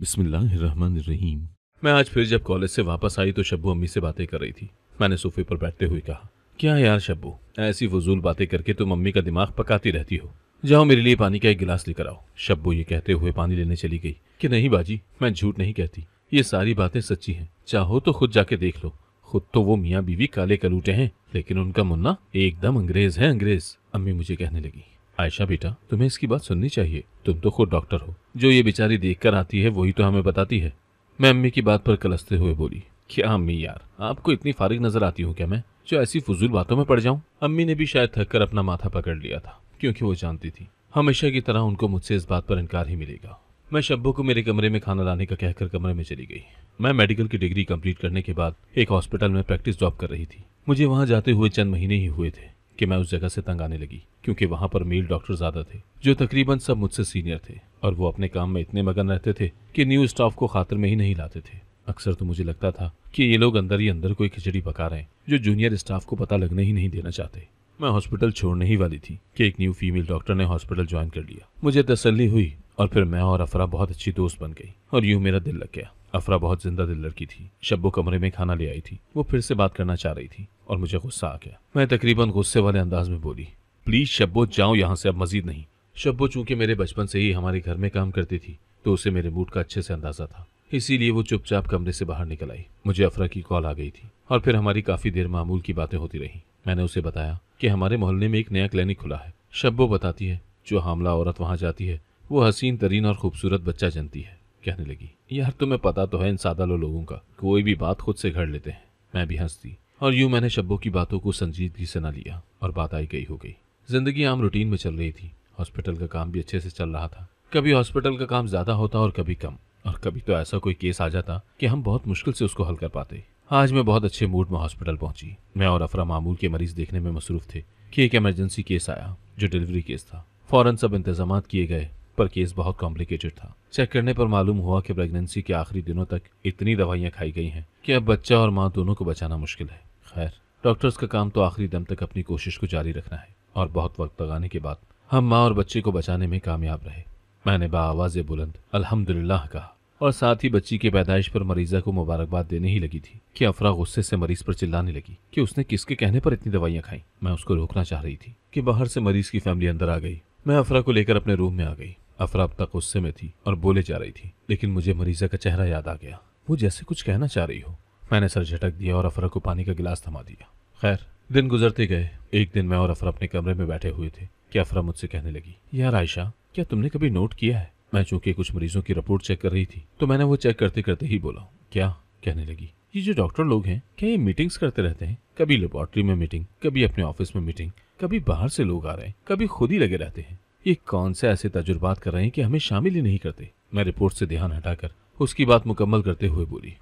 बिस्मिल्लाहिर्रहमानिर्रहीम मैं आज फिर जब कॉलेज से वापस आई तो शब्बू अम्मी से बातें कर रही थी मैंने सोफे पर बैठते हुए कहा क्या यार शब्बू ऐसी फजूल बातें करके तुम मम्मी का दिमाग पकाती रहती हो जाओ मेरे लिए पानी का एक गिलास लेकर आओ शब्बू ये कहते हुए पानी लेने चली गई कि नहीं बाजी मैं झूठ नहीं कहती ये सारी बातें सच्ची हैं चाहो तो खुद जाके देख लो खुद तो वो मियाँ बीवी काले कलूटे हैं लेकिन उनका मुन्ना एकदम अंग्रेज है अंग्रेज अम्मी मुझे कहने लगी आयशा बेटा तुम्हें इसकी बात सुननी चाहिए तुम तो खुद डॉक्टर हो जो ये बेचारी देख कर आती है वही तो हमें बताती है मैं अम्मी की बात पर कलसते हुए बोली क्या अम्मी यार आपको इतनी फारिग नजर आती हूँ क्या मैं जो ऐसी फजूल बातों में पड़ जाऊं अम्मी ने भी शायद थक कर अपना माथा पकड़ लिया था क्योंकि वो जानती थी हमेशा की तरह उनको मुझसे इस बात पर इनकार ही मिलेगा मैं शब्बू को मेरे कमरे में खाना लाने का कहकर कमरे में चली गई मैं मेडिकल की डिग्री कम्प्लीट करने के बाद एक हॉस्पिटल में प्रैक्टिस जॉब कर रही थी मुझे वहाँ जाते हुए चंद महीने ही हुए थे कि मैं उस जगह से तंग आने लगी क्योंकि वहाँ पर मेल डॉक्टर ज़्यादा थे जो तकरीबन सब मुझसे सीनियर थे और वो अपने काम में इतने मगन रहते थे कि न्यू स्टाफ को खातर में ही नहीं लाते थे अक्सर तो मुझे लगता था कि ये लोग अंदर ही अंदर कोई खिचड़ी पका रहे हैं जो जूनियर स्टाफ को पता लगने ही नहीं देना चाहते मैं हॉस्पिटल छोड़ने ही वाली थी कि एक न्यू फीमेल डॉक्टर ने हॉस्पिटल ज्वाइन कर लिया मुझे तसल्ली हुई और फिर मैं और अफरा बहुत अच्छी दोस्त बन गई और यूं मेरा दिल लग गया अफरा बहुत जिंदा दिल लड़की थी शब्बो कमरे में खाना ले आई थी वो फिर से बात करना चाह रही थी और मुझे गुस्सा आ गया मैं तकरीबन गुस्से वाले अंदाज में बोली प्लीज शब्बो जाओ यहाँ से अब मजीद नहीं शब्बो चूंकि मेरे बचपन से ही हमारे घर में काम करती थी तो उसे मेरे मूड का अच्छे से अंदाजा था इसीलिए वो चुपचाप कमरे से बाहर निकल आई मुझे अफरा की कॉल आ गई थी और फिर हमारी काफी देर मामूल की बातें होती रही मैंने उसे बताया कि हमारे मोहल्ले में एक नया क्लिनिक खुला है शब्बो बताती है जो हामला औरत वहाँ जाती है वो हसीन तरीन और खूबसूरत बच्चा जनती है कहने लगी यार तुम्हें पता तो है इन सादा लो लोगों का कोई भी बात खुद से घड़ लेते हैं मैं भी हंस दी और यूं मैंने शब्बों की बातों को संजीदगी से ना लिया और बात आई गई हो गई जिंदगी आम रूटीन में चल रही थी हॉस्पिटल का काम भी अच्छे से चल रहा था कभी हॉस्पिटल का काम ज्यादा होता और कभी कम और कभी तो ऐसा कोई केस आ जाता कि हम बहुत मुश्किल से उसको हल कर पाते आज मैं बहुत अच्छे मूड में हॉस्पिटल पहुंची मैं और अफरा मामूल के मरीज देखने में मसरूफ थे कि एक इमरजेंसी केस आया जो डिलीवरी केस था फौरन सब इंतजाम किए गए पर केस बहुत कॉम्प्लिकेटेड था चेक करने पर मालूम हुआ कि प्रेगनेंसी के आखिरी दिनों तक इतनी दवाइयाँ खाई गई हैं कि अब बच्चा और माँ दोनों को बचाना मुश्किल है खैर डॉक्टर्स का काम तो आखिरी दम तक अपनी कोशिश को जारी रखना है और बहुत वक्त लगाने के बाद हम माँ और बच्चे को बचाने में कामयाब रहे मैंने बाआवाज़ बुलंद अलहमदिल्ला कहा और साथ ही बच्ची के पैदाइश पर मरीजा को मुबारकबाद देने ही लगी थी कि अफरा गुस्से से मरीज पर चिल्लाने लगी कि उसने किसके कहने पर इतनी दवाइयाँ खाई मैं उसको रोकना चाह रही थी कि बाहर से मरीज की फैमिली अंदर आ गई मैं अफरा को लेकर अपने रूम में आ गई अफरा तक गुस्से में थी और बोले जा रही थी लेकिन मुझे मरीजा का चेहरा याद आ गया वो जैसे कुछ कहना चाह रही हो मैंने सर झटक दिया और अफरा को पानी का गिलास थमा दिया खैर दिन गुजरते गए एक दिन मैं और अफरा अपने कमरे में बैठे हुए थे कि अफरा मुझसे कहने लगी यार आयशा क्या तुमने कभी नोट किया है मैं चूंकि कुछ मरीजों की रिपोर्ट चेक कर रही थी तो मैंने वो चेक करते करते ही बोला क्या कहने लगी ये जो डॉक्टर लोग हैं क्या ये मीटिंग्स करते रहते हैं कभी लेबोरेटरी में मीटिंग कभी अपने ऑफिस में मीटिंग कभी बाहर से लोग आ रहे हैं कभी खुद ही लगे रहते हैं ये कौन से ऐसे तजुर्बात कर रहे हैं कि हमें शामिल ही नहीं करते मैं रिपोर्ट से ध्यान हटाकर उसकी बात मुकम्मल करते हुए बोली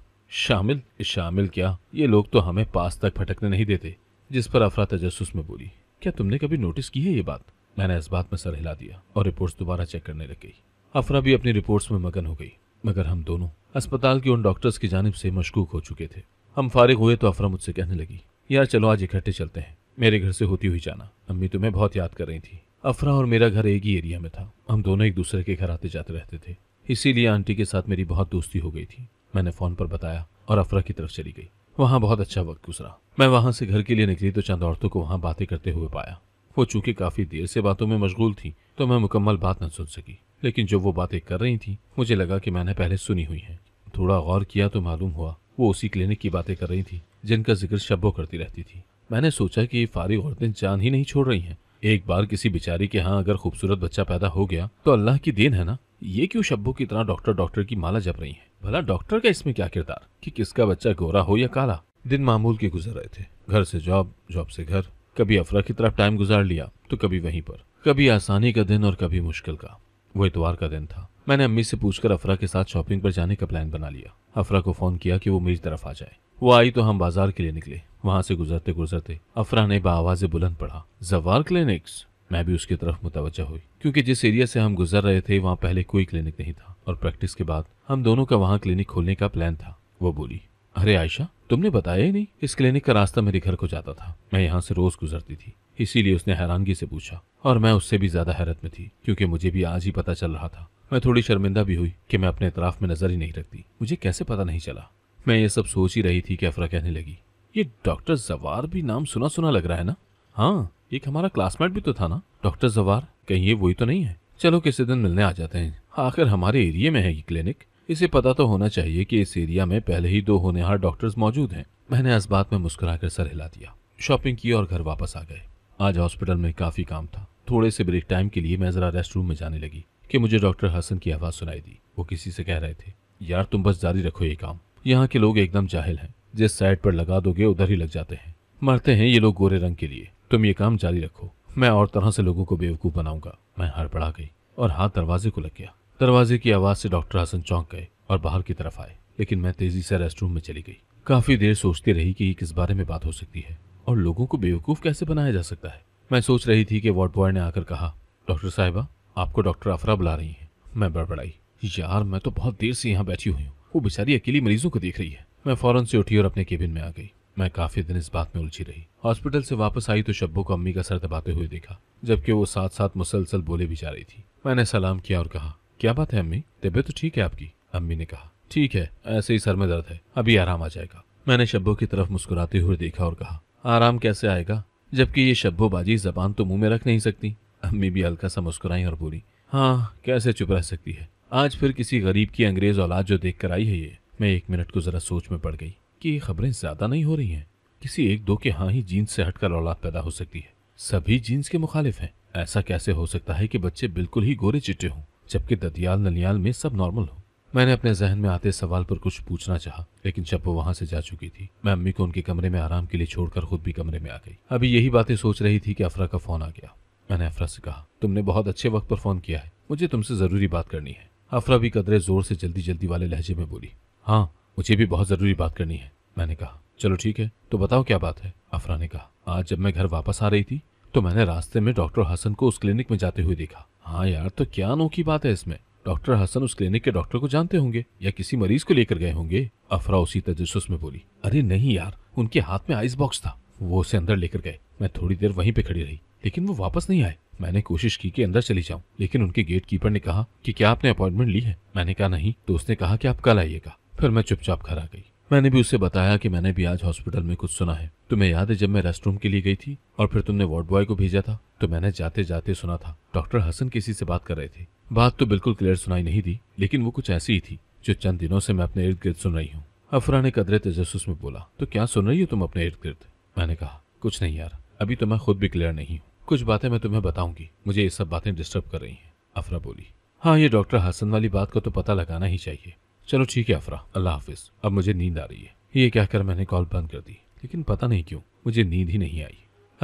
शामिल शामिल क्या ये लोग तो हमें पास तक फटकने नहीं देते जिस पर अफरा तजस में बोली क्या तुमने कभी नोटिस की है ये बात मैंने इस बात में सर हिला दिया और रिपोर्ट्स दोबारा चेक करने लग गई अफरा भी अपनी रिपोर्ट्स में मगन हो गई मगर हम दोनों अस्पताल के उन डॉक्टर्स की जानब से मशकूक हो चुके थे हम फारिग हुए तो अफरा मुझसे कहने लगी यार चलो आज इकट्ठे चलते हैं मेरे घर से होती हुई जाना अम्मी तुम्हें बहुत याद कर रही थी अफरा और मेरा घर एक ही एरिया में था हम दोनों एक दूसरे के घर आते जाते रहते थे इसीलिए आंटी के साथ मेरी बहुत दोस्ती हो गई थी मैंने फ़ोन पर बताया और अफरा की तरफ चली गई वहाँ बहुत अच्छा वक्त गुजरा मैं वहाँ से घर के लिए निकली तो चंद औरतों को वहाँ बातें करते हुए पाया वो चूंकि काफ़ी देर से बातों में मशगूल थी तो मैं मुकम्मल बात न सुन सकी लेकिन जो वो बातें कर रही थी मुझे लगा कि मैंने पहले सुनी हुई हैं थोड़ा गौर किया तो मालूम हुआ वो उसी क्लिनिक की बातें कर रही थी जिनका जिक्र शब्बो करती रहती थी मैंने सोचा कि ये फारिग औरतें जान ही नहीं छोड़ रही हैं एक बार किसी बिचारी के यहाँ अगर खूबसूरत बच्चा पैदा हो गया तो अल्लाह की देन है ना ये क्यों शब्बों की तरह डॉक्टर डॉक्टर की माला जप रही है भला डॉक्टर का इसमें क्या किरदार कि किसका बच्चा गोरा हो या काला दिन मामूल के गुजर रहे थे घर से जॉब जॉब से घर कभी अफरा की तरफ टाइम गुजार लिया तो कभी वहीं पर कभी आसानी का दिन और कभी मुश्किल का वो इतवार का दिन था मैंने अम्मी से पूछकर अफरा के साथ शॉपिंग पर जाने का प्लान बना लिया अफरा को फोन किया कि वो मेरी तरफ आ जाए वो आई तो हम बाजार के लिए निकले वहां से गुजरते गुजरते अफरा ने बावाज बुलंद पढ़ा जवार क्लिनिक्स मैं भी उसकी तरफ मुतवजा हुई क्योंकि जिस एरिया से हम गुजर रहे थे वहाँ पहले कोई क्लिनिक नहीं था और प्रैक्टिस के बाद हम दोनों का वहाँ क्लिनिक खोलने का प्लान था वो बोली अरे आयशा तुमने बताया ही नहीं इस क्लिनिक का रास्ता मेरे घर को जाता था मैं यहाँ से रोज गुजरती थी इसीलिए उसने हैरानगी से पूछा और मैं उससे भी ज्यादा हैरत में थी क्योंकि मुझे भी आज ही पता चल रहा था मैं थोड़ी शर्मिंदा भी हुई कि मैं अपने इतराफ में नजर ही नहीं रखती मुझे कैसे पता नहीं चला मैं ये सब सोच ही रही थी कि अफरा कहने लगी ये डॉक्टर जवार भी नाम सुना सुना लग रहा है ना हाँ एक हमारा क्लासमेट भी तो था ना डॉक्टर जवार कहीं ये वही तो नहीं है चलो किसी दिन मिलने आ जाते हैं आखिर हमारे एरिया में है ये क्लिनिक इसे पता तो होना चाहिए कि इस एरिया में पहले ही दो होनेहार डॉक्टर्स मौजूद हैं मैंने इस बात में मुस्कुरा कर सर हिला दिया शॉपिंग की और घर वापस आ गए आज हॉस्पिटल में काफी काम था थोड़े से ब्रेक टाइम के लिए मैं जरा रेस्ट रूम में जाने लगी कि मुझे डॉक्टर हसन की आवाज़ सुनाई दी वो किसी से कह रहे थे यार तुम बस जारी रखो ये काम यहाँ के लोग एकदम जाहिल हैं जिस साइड पर लगा दोगे उधर ही लग जाते हैं मरते हैं ये लोग गोरे रंग के लिए तुम ये काम जारी रखो मैं और तरह से लोगों को बेवकूफ़ बनाऊंगा मैं हड़बड़ा गई और हाथ दरवाजे को लग गया दरवाजे की आवाज़ से डॉक्टर हसन चौंक गए और बाहर की तरफ आए लेकिन मैं तेजी से रूम में चली गई काफ़ी देर सोचती रही कि किस बारे में बात हो सकती है और लोगों को बेवकूफ़ कैसे बनाया जा सकता है मैं सोच रही थी कि वार्ड बॉय ने आकर कहा डॉक्टर साहिबा आपको डॉक्टर अफरा बुला रही हैं मैं बड़बड़ाई यार मैं तो बहुत देर से यहाँ बैठी हुई हूँ वो बेचारी अकेली मरीजों को देख रही है मैं फ़ौरन से उठी और अपने केबिन में आ गई मैं काफ़ी दिन इस बात में उलझी रही हॉस्पिटल से वापस आई तो शब्बू को अम्मी का सर दबाते हुए देखा जबकि वो साथ साथ मुसलसल बोले भी जा रही थी मैंने सलाम किया और कहा क्या बात है अम्मी तबीयत तो ठीक है आपकी अम्मी ने कहा ठीक है ऐसे ही सर में दर्द है अभी आराम आ जाएगा मैंने शब्बू की तरफ मुस्कुराते हुए देखा और कहा आराम कैसे आएगा जबकि ये शब्बो बाजी जबान तो मुंह में रख नहीं सकती अम्मी भी हल्का सा मुस्कुराई और बोली हाँ कैसे चुप रह सकती है आज फिर किसी गरीब की अंग्रेज औलाद जो देख कर आई है ये मैं एक मिनट को ज़रा सोच में पड़ गई कि ये खबरें ज़्यादा नहीं हो रही हैं किसी एक दो के हाँ ही जीन्स से हटकर औलाद पैदा हो सकती है सभी जीन्स के मुखालिफ हैं ऐसा कैसे हो सकता है कि बच्चे बिल्कुल ही गोरे चिट्टे हों जबकि ददियाल नलियाल में सब नॉर्मल हो मैंने अपने जहन में आते सवाल पर कुछ पूछना चाहा लेकिन जब वो वहां से जा चुकी थी मैं अम्मी को उनके कमरे में आराम के लिए छोड़कर खुद भी कमरे में आ गई अभी यही बातें सोच रही थी कि अफरा का फोन आ गया मैंने अफरा से कहा तुमने बहुत अच्छे वक्त पर फोन किया है मुझे तुमसे जरूरी बात करनी है अफरा भी कदरे जोर से जल्दी जल्दी वाले लहजे में बोली हाँ मुझे भी बहुत ज़रूरी बात करनी है मैंने कहा चलो ठीक है तो बताओ क्या बात है अफरा ने कहा आज जब मैं घर वापस आ रही थी तो मैंने रास्ते में डॉक्टर हसन को उस क्लिनिक में जाते हुए देखा हाँ यार तो क्या अनोखी बात है इसमें डॉक्टर हसन उस क्लिनिक के डॉक्टर को जानते होंगे या किसी मरीज को लेकर गए होंगे अफरा उसी तजस में बोली अरे नहीं यार उनके हाथ में आइस बॉक्स था वो उसे अंदर लेकर गए मैं थोड़ी देर वहीं पे खड़ी रही लेकिन वो वापस नहीं आए मैंने कोशिश की कि अंदर चली जाऊं लेकिन उनके गेट कीपर ने कहा कि क्या आपने अपॉइंटमेंट ली है मैंने कहा नहीं तो उसने कहा कि आप कल आइएगा फिर मैं चुपचाप घर आ गई मैंने भी उसे बताया कि मैंने भी आज हॉस्पिटल में कुछ सुना है तुम्हें याद है जब मैं रेस्टरूम के लिए गई थी और फिर तुमने वार्ड बॉय को भेजा था तो मैंने जाते जाते सुना था डॉक्टर हसन किसी से बात कर रहे थे बात तो बिल्कुल क्लियर सुनाई नहीं दी लेकिन वो कुछ ऐसी ही थी जो चंद दिनों से मैं अपने इर्द गिर्द सुन रही हूँ अफरा ने कदरे तजस्स में बोला तो क्या सुन रही हो तुम अपने इर्द गिर्द मैंने कहा कुछ नहीं यार अभी तो मैं खुद भी क्लियर नहीं हूँ कुछ बातें मैं तुम्हें बताऊंगी मुझे ये सब बातें डिस्टर्ब कर रही हैं अफरा बोली हाँ ये डॉक्टर हसन वाली बात को तो पता लगाना ही चाहिए चलो ठीक है अफरा अल्लाह हाफिज अब मुझे नींद आ रही है ये कहकर मैंने कॉल बंद कर दी लेकिन पता नहीं क्यों मुझे नींद ही नहीं आई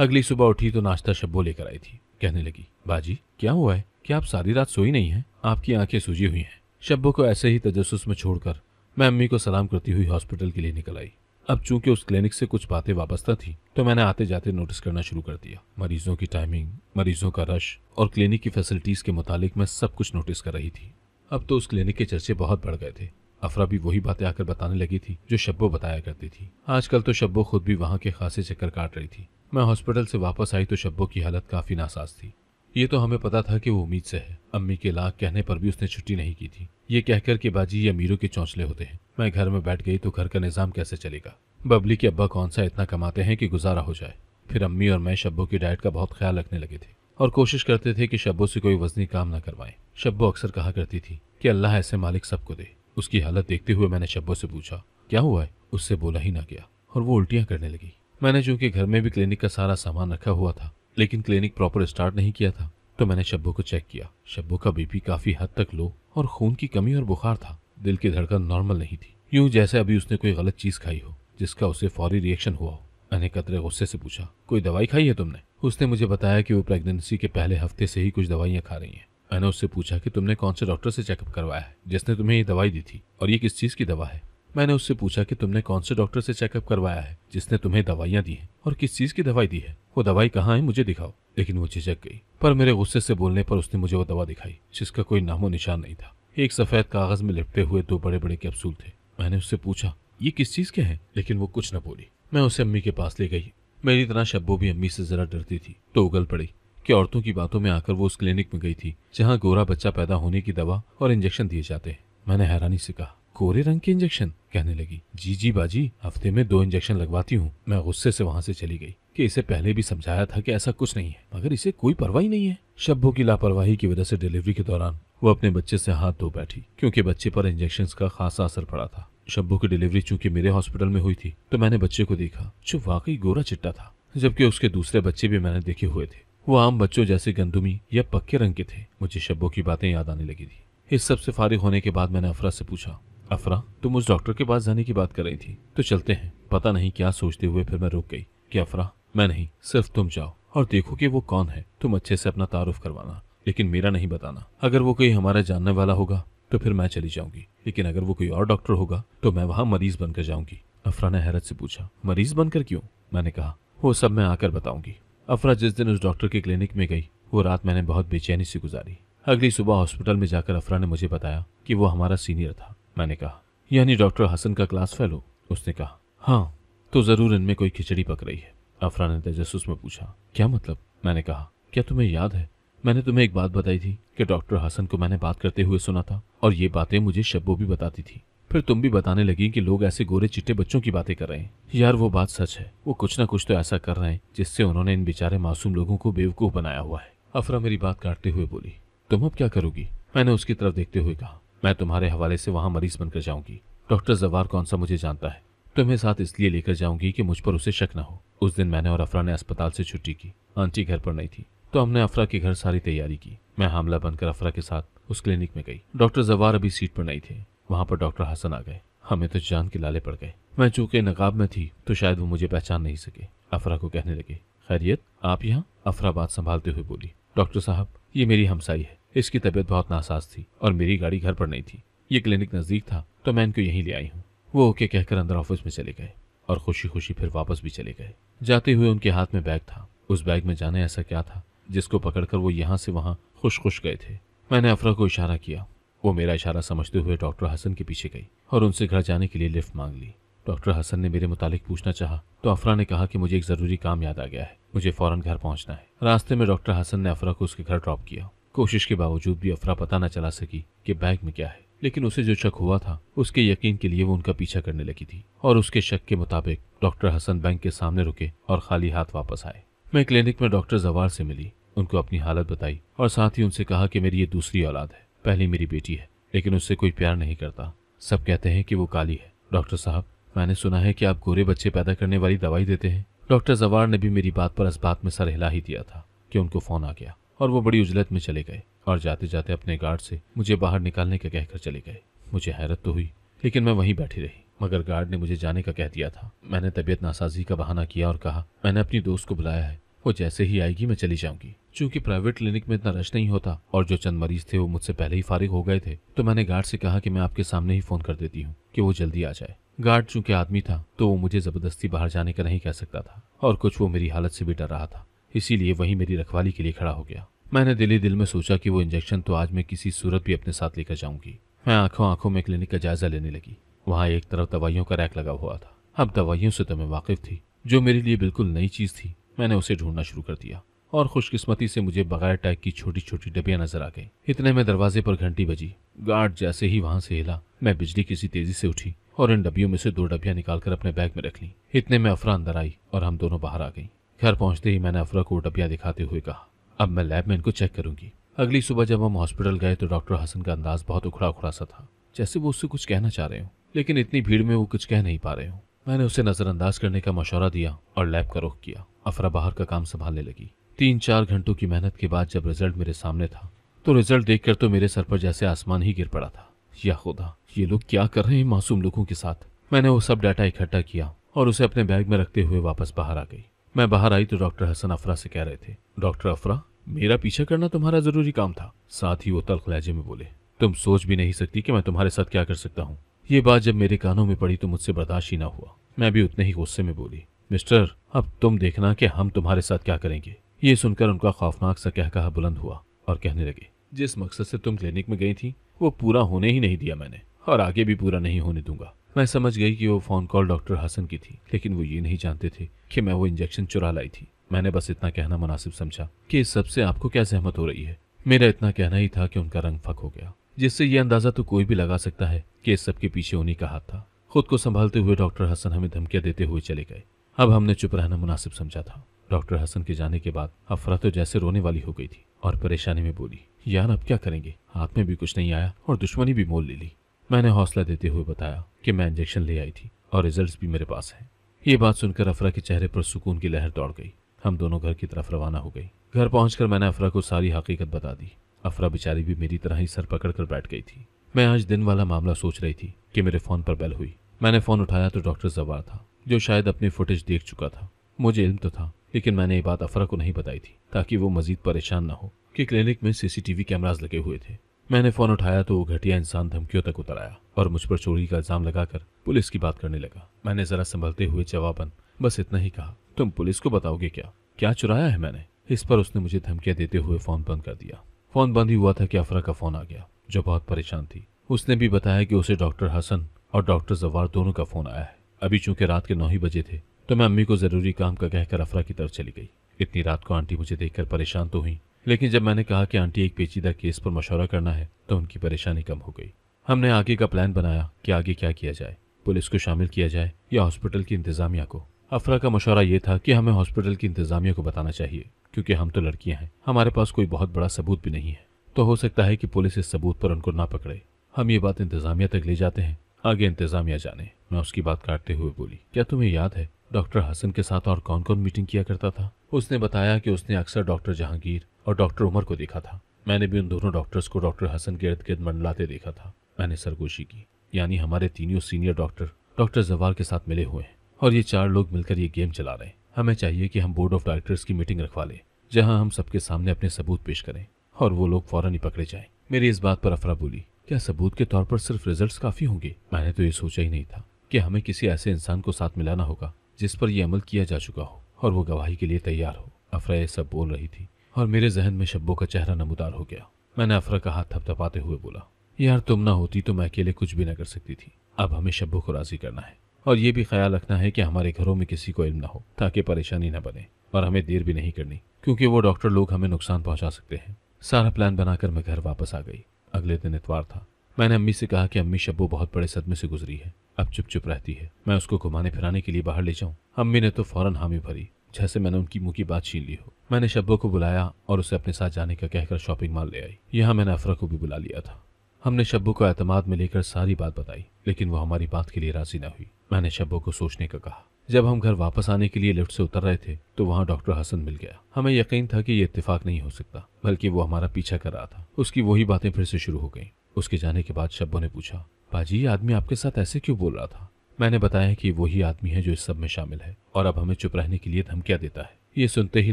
अगली सुबह उठी तो नाश्ता शब्बो लेकर आई थी कहने लगी बाजी क्या हुआ है क्या आप सारी रात सोई नहीं है आपकी आंखें सूजी हुई हैं शब्बो को ऐसे ही तजस में छोड़कर मैं अम्मी को सलाम करती हुई हॉस्पिटल के लिए निकल आई अब चूंकि उस क्लिनिक से कुछ बातें वापस्ता थी तो मैंने आते जाते नोटिस करना शुरू कर दिया मरीजों की टाइमिंग मरीजों का रश और क्लिनिक की फैसिलिटीज के मुतालिक मैं सब कुछ नोटिस कर रही थी अब तो उस क्लिनिक के चर्चे बहुत बढ़ गए थे अफरा भी वही बातें आकर बताने लगी थी जो शब्बो बताया करती थी आजकल तो शब्बो खुद भी वहाँ के खासे चक्कर काट रही थी मैं हॉस्पिटल से वापस आई तो शब्बो की हालत काफ़ी नासाज थी ये तो हमें पता था कि वो उम्मीद से है अम्मी के लाख कहने पर भी उसने छुट्टी नहीं की थी ये कहकर के बाजी ये अमीरों के चौंचले होते हैं मैं घर में बैठ गई तो घर का निज़ाम कैसे चलेगा बबली के अब्बा कौन सा इतना कमाते हैं कि गुजारा हो जाए फिर अम्मी और मैं शब्बो की डाइट का बहुत ख्याल रखने लगे थे और कोशिश करते थे कि शब्बो से कोई वजनी काम न करवाएं शब्बो अक्सर कहा करती थी कि अल्लाह ऐसे मालिक सबको दे उसकी हालत देखते हुए मैंने शब्बो से पूछा क्या हुआ है उससे बोला ही ना गया और वो उल्टियाँ करने लगी मैंने चूंकि घर में भी क्लिनिक का सारा सामान रखा हुआ था लेकिन क्लिनिक प्रॉपर स्टार्ट नहीं किया था तो मैंने शब्बो को चेक किया शब्बो का बीपी काफी हद तक लो और खून की कमी और बुखार था दिल की धड़कन नॉर्मल नहीं थी यूं जैसे अभी उसने कोई गलत चीज खाई हो जिसका उसे फौरी रिएक्शन हुआ हो मैंने कतरे गुस्से से पूछा कोई दवाई खाई है तुमने उसने मुझे बताया कि वो प्रेगनेंसी के पहले हफ्ते से ही कुछ दवाइयाँ खा रही हैं मैंने उससे पूछा कि तुमने कौन से डॉक्टर से चेकअप करवाया है जिसने तुम्हें ये दवाई दी थी और ये किस चीज़ की दवा है मैंने उससे पूछा कि तुमने कौन से डॉक्टर से चेकअप करवाया है जिसने तुम्हें दवाइयाँ दी हैं और किस चीज़ की दवाई दी है वो दवाई कहाँ है मुझे दिखाओ लेकिन वो झिझक गई पर मेरे गुस्से से बोलने पर उसने मुझे वो दवा दिखाई जिसका कोई नामो निशान नहीं था एक सफेद कागज में लिपटे हुए दो बड़े बड़े कैप्सूल थे मैंने उससे पूछा ये किस चीज़ के हैं लेकिन वो कुछ न बोली मैं उसे अम्मी के पास ले गई मेरी तरह शब्बो भी अम्मी से ज़रा डरती थी तो उगल पड़ी कि औरतों की बातों में आकर वो उस क्लिनिक में गई थी जहाँ गोरा बच्चा पैदा होने की दवा और इंजेक्शन दिए जाते हैं मैंने हैरानी से कहा गोरे रंग के इंजेक्शन कहने लगी जी जी बाजी हफ्ते में दो इंजेक्शन लगवाती हूँ मैं गुस्से से वहाँ से चली गई कि इसे पहले भी समझाया था कि ऐसा कुछ नहीं है मगर इसे कोई परवाही नहीं है शब्बो की लापरवाही की वजह से डिलीवरी के दौरान वो अपने बच्चे से हाथ धो बैठी क्योंकि बच्चे पर इंजेक्शन का खासा असर पड़ा था शब्बू की डिलीवरी चूंकि मेरे हॉस्पिटल में हुई थी तो मैंने बच्चे को देखा जो वाकई गोरा चिट्टा था जबकि उसके दूसरे बच्चे भी मैंने देखे हुए थे वो आम बच्चों जैसे गंदुमी या पक्के रंग के थे मुझे शब्बों की बातें याद आने लगी थी इस सब से फारिग होने के बाद मैंने अफरा से पूछा अफरा तुम उस डॉक्टर के पास जाने की बात कर रही थी तो चलते हैं पता नहीं क्या सोचते हुए फिर मैं रुक गई कि अफरा मैं नहीं सिर्फ तुम जाओ और देखो कि वो कौन है तुम अच्छे से अपना तारुफ करवाना लेकिन मेरा नहीं बताना अगर वो कोई हमारा जानने वाला होगा तो फिर मैं चली जाऊंगी लेकिन अगर वो कोई और डॉक्टर होगा तो मैं वहाँ मरीज बनकर जाऊंगी अफरा ने हैरत से पूछा मरीज बनकर क्यों मैंने कहा वो सब मैं आकर बताऊंगी अफरा जिस दिन उस डॉक्टर के क्लिनिक में गई वो रात मैंने बहुत बेचैनी से गुजारी अगली सुबह हॉस्पिटल में जाकर अफरा ने मुझे बताया कि वो हमारा सीनियर था मैंने कहा यानी डॉक्टर हसन का क्लास फेलो उसने कहा हाँ तो ज़रूर इनमें कोई खिचड़ी पक रही है अफरा ने तेजस में पूछा क्या मतलब मैंने कहा क्या तुम्हें याद है मैंने तुम्हें एक बात बताई थी कि डॉक्टर हसन को मैंने बात करते हुए सुना था और ये बातें मुझे शब्बो भी बताती थी फिर तुम भी बताने लगी कि लोग ऐसे गोरे चिट्टे बच्चों की बातें कर रहे हैं यार वो बात सच है वो कुछ ना कुछ तो ऐसा कर रहे हैं जिससे उन्होंने इन बेचारे मासूम लोगों को बेवकूफ बनाया हुआ है अफरा मेरी बात काटते हुए बोली तुम अब क्या करोगी मैंने उसकी तरफ देखते हुए कहा मैं तुम्हारे हवाले से वहाँ मरीज बनकर जाऊंगी डॉक्टर जवार कौन सा मुझे जानता है तुम्हें साथ इसलिए लेकर जाऊंगी की मुझ पर उसे शक न हो उस दिन मैंने और अफरा ने अस्पताल से छुट्टी की आंटी घर पर नहीं थी तो हमने अफरा के घर सारी तैयारी की मैं हमला बनकर अफरा के साथ उस क्लिनिक में गई डॉक्टर जवार अभी सीट पर नहीं थे वहां पर डॉक्टर हसन आ गए हमें तो जान के लाले पड़ गए मैं चूंकि नकाब में थी तो शायद वो मुझे पहचान नहीं सके अफरा को कहने लगे खैरियत आप यहाँ अफरा बात संभालते हुए बोली डॉक्टर साहब ये मेरी हमसाई है इसकी तबीयत बहुत नासाज थी और मेरी गाड़ी घर पर नहीं थी ये क्लिनिक नजदीक था तो मैं इनको यहीं ले आई हूँ वो ओके कहकर अंदर ऑफिस में चले गए और खुशी खुशी फिर वापस भी चले गए जाते हुए उनके हाथ में बैग था उस बैग में जाने ऐसा क्या था जिसको पकड़कर वो यहाँ से वहाँ खुश खुश गए थे मैंने अफरा को इशारा किया वो मेरा इशारा समझते हुए डॉक्टर हसन के पीछे गई और उनसे घर जाने के लिए लिफ्ट मांग ली डॉक्टर हसन ने मेरे मुतालिक पूछना चाहा तो अफरा ने कहा कि मुझे एक ज़रूरी काम याद आ गया है मुझे फ़ौरन घर पहुंचना है रास्ते में डॉक्टर हसन ने अफरा को उसके घर ड्रॉप किया कोशिश के बावजूद भी अफरा पता न चला सकी कि बैग में क्या है लेकिन उसे जो शक हुआ था उसके यकीन के लिए वो उनका पीछा करने लगी थी और उसके शक के मुताबिक डॉक्टर हसन बैंक के सामने रुके और खाली हाथ वापस आए मैं क्लिनिक में डॉक्टर जवार से मिली उनको अपनी हालत बताई और साथ ही उनसे कहा कि मेरी ये दूसरी औलाद है पहली मेरी बेटी है लेकिन उससे कोई प्यार नहीं करता सब कहते हैं कि वो काली है डॉक्टर साहब मैंने सुना है कि आप गोरे बच्चे पैदा करने वाली दवाई देते हैं डॉक्टर जवार ने भी मेरी बात पर इस बात में सर हिला ही दिया था कि उनको फोन आ गया और वो बड़ी उजलत में चले गए और जाते जाते अपने गार्ड से मुझे बाहर निकालने का कहकर चले गए मुझे हैरत तो हुई लेकिन मैं वहीं बैठी रही मगर गार्ड ने मुझे जाने का कह दिया था मैंने तबीयत नासाजी का बहाना किया और कहा मैंने अपनी दोस्त को बुलाया है वो जैसे ही आएगी मैं चली जाऊंगी चूंकि प्राइवेट क्लिनिक में इतना रश नहीं होता और जो चंद मरीज थे वो मुझसे पहले ही फारिग हो गए थे तो मैंने गार्ड से कहा कि मैं आपके सामने ही फोन कर देती हूँ कि वो जल्दी आ जाए गार्ड चूंकि आदमी था तो वो मुझे जबरदस्ती बाहर जाने का नहीं कह सकता था और कुछ वो मेरी हालत से भी डर रहा था इसीलिए वही मेरी रखवाली के लिए खड़ा हो गया मैंने दिली दिल में सोचा कि वो इंजेक्शन तो आज मैं किसी सूरत भी अपने साथ लेकर जाऊंगी मैं आंखों आंखों में क्लिनिक का जायजा लेने लगी वहाँ एक तरफ दवाइयों का रैक लगा हुआ था अब दवाइयों से तो मैं वाकिफ थी जो मेरे लिए बिल्कुल नई चीज़ थी मैंने उसे ढूंढना शुरू कर दिया और खुशकिस्मती से मुझे बगैर टैग की छोटी छोटी डबियाँ नजर आ गई इतने में दरवाजे पर घंटी बजी गार्ड जैसे ही वहां से हिला मैं बिजली किसी तेजी से उठी और इन डब्बियों में से दो डब्बिया निकालकर अपने बैग में रख ली इतने में अफरा अंदर आई और हम दोनों बाहर आ गई घर पहुंचते ही मैंने अफरा को डब्बिया दिखाते हुए कहा अब मैं लैब में इनको चेक करूंगी अगली सुबह जब हम हॉस्पिटल गए तो डॉक्टर हसन का अंदाज बहुत उखड़ा उखड़ा सा था जैसे वो उससे कुछ कहना चाह रहे हो लेकिन इतनी भीड़ में वो कुछ कह नहीं पा रहे हो मैंने उसे नज़रअंदाज करने का मशवरा दिया और लैब का रुख किया अफरा बाहर का काम संभालने लगी तीन चार घंटों की मेहनत के बाद जब रिजल्ट मेरे सामने था तो रिजल्ट देखकर तो मेरे सर पर जैसे आसमान ही गिर पड़ा था या खुदा ये लोग क्या कर रहे हैं मासूम लोगों के साथ मैंने वो सब डाटा इकट्ठा किया और उसे अपने बैग में रखते हुए वापस बाहर आ गई मैं बाहर आई तो डॉक्टर हसन अफरा से कह रहे थे डॉक्टर अफरा मेरा पीछा करना तुम्हारा जरूरी काम था साथ ही वो तलख लहजे में बोले तुम सोच भी नहीं सकती कि मैं तुम्हारे साथ क्या कर सकता हूँ ये बात जब मेरे कानों में पड़ी तो मुझसे बर्दाश्त ही ना हुआ मैं भी उतने ही गुस्से में बोली मिस्टर अब तुम देखना कि हम तुम्हारे साथ क्या करेंगे ये सुनकर उनका खौफनाक सा कह कहा बुलंद हुआ और कहने लगे जिस मकसद से तुम क्लिनिक में गई थी वो पूरा होने ही नहीं दिया मैंने और आगे भी पूरा नहीं होने दूंगा मैं समझ गई कि वो फोन कॉल डॉक्टर हसन की थी लेकिन वो ये नहीं जानते थे कि मैं वो इंजेक्शन चुरा लाई थी मैंने बस इतना कहना मुनासिब समझा कि इस सबसे आपको क्या सहमत हो रही है मेरा इतना कहना ही था कि उनका रंग फक हो गया जिससे ये अंदाजा तो कोई भी लगा सकता है कि इस सब के पीछे उन्हीं का हाथ था खुद को संभालते हुए डॉक्टर हसन हमें धमकियां देते हुए चले गए अब हमने चुप रहना मुनासिब समझा था डॉक्टर हसन के जाने के बाद अफरा तो जैसे रोने वाली हो गई थी और परेशानी में बोली यार अब क्या करेंगे हाथ में भी कुछ नहीं आया और दुश्मनी भी मोल ले ली मैंने हौसला देते हुए बताया कि मैं इंजेक्शन ले आई थी और रिजल्ट्स भी मेरे पास हैं ये बात सुनकर अफरा के चेहरे पर सुकून की लहर दौड़ गई हम दोनों घर की तरफ रवाना हो गई घर पहुंचकर मैंने अफरा को सारी हकीकत बता दी अफरा बेचारी भी मेरी तरह ही सर पकड़ कर बैठ गई थी मैं आज दिन वाला मामला सोच रही थी कि मेरे फोन पर बेल हुई मैंने फोन उठाया तो डॉक्टर जवार था जो शायद अपनी फुटेज देख चुका था मुझे इल्म तो था लेकिन मैंने ये बात अफरा को नहीं बताई थी ताकि वो मजीद परेशान ना हो कि क्लिनिक में सीसीटीवी कैमराज लगे हुए थे मैंने फोन उठाया तो वो घटिया इंसान धमकियों तक उतर आया और मुझ पर चोरी का इल्जाम लगाकर पुलिस की बात करने लगा मैंने जरा संभलते हुए जवाबन बस इतना ही कहा तुम पुलिस को बताओगे क्या क्या चुराया है मैंने इस पर उसने मुझे धमकियां देते हुए फोन बंद कर दिया फोन बंद ही हुआ था कि अफरा का फोन आ गया जो बहुत परेशान थी उसने भी बताया कि उसे डॉक्टर हसन और डॉक्टर जवार दोनों का फोन आया है अभी चूंकि रात के नौ ही बजे थे तो मैं अम्मी को ज़रूरी काम का कहकर अफरा की तरफ चली गई इतनी रात को आंटी मुझे देखकर परेशान तो हुई लेकिन जब मैंने कहा कि आंटी एक पेचीदा केस पर मशवरा करना है तो उनकी परेशानी कम हो गई हमने आगे का प्लान बनाया कि आगे क्या किया जाए पुलिस को शामिल किया जाए या हॉस्पिटल की इंतज़ामिया को अफरा का मशवरा ये था कि हमें हॉस्पिटल की इंतज़ामिया को बताना चाहिए क्योंकि हम तो लड़कियां हैं हमारे पास कोई बहुत बड़ा सबूत भी नहीं है तो हो सकता है कि पुलिस इस सबूत पर उनको ना पकड़े हम ये बात इंतज़ामिया तक ले जाते हैं आगे इंतज़ामिया जाने मैं उसकी बात काटते हुए बोली क्या तुम्हें याद है डॉक्टर हसन के साथ और कौन कौन मीटिंग किया करता था उसने बताया कि उसने अक्सर डॉक्टर जहांगीर और डॉक्टर उमर को देखा था मैंने भी उन दोनों डॉक्टर्स को डॉक्टर हसन के इर्द गिर्द मंडलाते देखा था मैंने सरगोशी की यानी हमारे तीनों सीनियर डॉक्टर डॉक्टर जवार के साथ मिले हुए हैं और ये चार लोग मिलकर ये गेम चला रहे हैं हमें चाहिए कि हम बोर्ड ऑफ डायरेक्टर्स की मीटिंग रखवा लें जहां हम सबके सामने अपने सबूत पेश करें और वो लोग फौरन ही पकड़े जाएं मेरी इस बात पर अफरा बोली क्या सबूत के तौर पर सिर्फ रिजल्ट्स काफी होंगे मैंने तो ये सोचा ही नहीं था कि हमें किसी ऐसे इंसान को साथ मिलाना होगा जिस पर यह अमल किया जा चुका हो और वो गवाही के लिए तैयार हो अफरा यह सब बोल रही थी और मेरे जहन में शब्बों का चेहरा नमदार हो गया मैंने अफरा का हाथ थपथपाते हुए बोला यार तुम ना होती तो मैं अकेले कुछ भी ना कर सकती थी अब हमें शब्बू को राजी करना है और ये भी ख्याल रखना है कि हमारे घरों में किसी को इल्म ना हो ताकि परेशानी ना बने और हमें देर भी नहीं करनी क्योंकि वो डॉक्टर लोग हमें नुकसान पहुंचा सकते हैं सारा प्लान बनाकर मैं घर वापस आ गई अगले दिन इतवार था मैंने अम्मी से कहा कि अम्मी शब्बू बहुत बड़े सदमे से गुजरी है अब चुप चुप रहती है मैं उसको घुमाने फिराने के लिए बाहर ले जाऊं अम्मी ने तो फौरन हामी भरी जैसे मैंने उनकी मुंह की बात छीन ली हो मैंने शब्बो को बुलाया और उसे अपने साथ जाने का कहकर शॉपिंग मॉल ले आई यहाँ मैंने अफरा को भी बुला लिया था हमने शब्बो को अतमाद में लेकर सारी बात बताई लेकिन वो हमारी बात के लिए राजी न हुई मैंने शब्बो को सोचने का कहा जब हम घर वापस आने के लिए लिफ्ट से उतर रहे थे तो वहाँ डॉक्टर हसन मिल गया हमें यकीन था कि ये इतफाक नहीं हो सकता बल्कि वो हमारा पीछा कर रहा था उसकी वही बातें फिर से शुरू हो गई उसके जाने के बाद शब्बो ने पूछा बाजी ये आदमी आपके साथ ऐसे क्यों बोल रहा था मैंने बताया कि वही आदमी है जो इस सब में शामिल है और अब हमें चुप रहने के लिए धमकियां देता है ये सुनते ही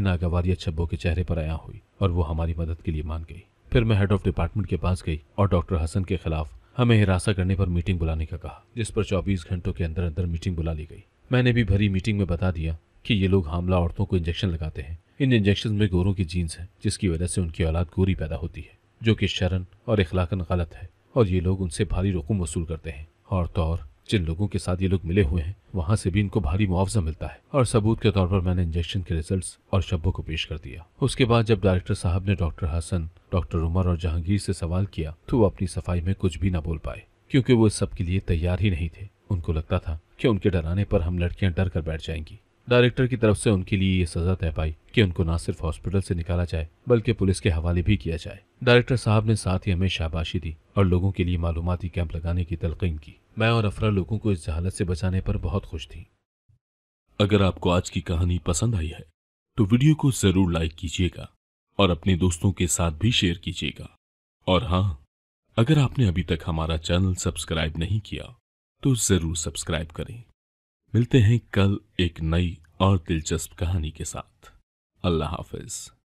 नागवारिया छब्बो के चेहरे पर आया हुई और वो हमारी मदद के लिए मान गई फिर मैं हेड ऑफ डिपार्टमेंट के पास गई और डॉक्टर हसन के खिलाफ हमें हिरासा करने पर मीटिंग बुलाने का कहा जिस पर 24 घंटों के अंदर अंदर मीटिंग बुला ली गई मैंने भी भरी मीटिंग में बता दिया कि ये लोग हमला औरतों को इंजेक्शन लगाते हैं इन इंजेक्शन में गोरों की जीन्स है जिसकी वजह से उनकी औलाद गोरी पैदा होती है जो कि शरण और इखलाकन गलत है और ये लोग उनसे भारी रकम वसूल करते हैं और तो और जिन लोगों के साथ ये लोग मिले हुए हैं वहाँ से भी इनको भारी मुआवजा मिलता है और सबूत के तौर पर मैंने इंजेक्शन के रिजल्ट्स और शब्बों को पेश कर दिया उसके बाद जब डायरेक्टर साहब ने डॉक्टर हसन डॉक्टर उमर और जहांगीर से सवाल किया तो वो अपनी सफाई में कुछ भी ना बोल पाए क्योंकि वो इस सब के लिए तैयार ही नहीं थे उनको लगता था कि उनके डराने पर हम लड़कियां डर कर बैठ जाएंगी डायरेक्टर की तरफ से उनके लिए ये सजा तय पाई कि उनको ना सिर्फ हॉस्पिटल से निकाला जाए बल्कि पुलिस के हवाले भी किया जाए डायरेक्टर साहब ने साथ ही हमें शाबाशी दी और लोगों के लिए मालूमती कैंप लगाने की तलकीन की मैं और अफरा लोगों को इस जहालत से बचाने पर बहुत खुश थी अगर आपको आज की कहानी पसंद आई है तो वीडियो को जरूर लाइक कीजिएगा और अपने दोस्तों के साथ भी शेयर कीजिएगा और हाँ अगर आपने अभी तक हमारा चैनल सब्सक्राइब नहीं किया तो जरूर सब्सक्राइब करें मिलते हैं कल एक नई और दिलचस्प कहानी के साथ अल्लाह हाफिज़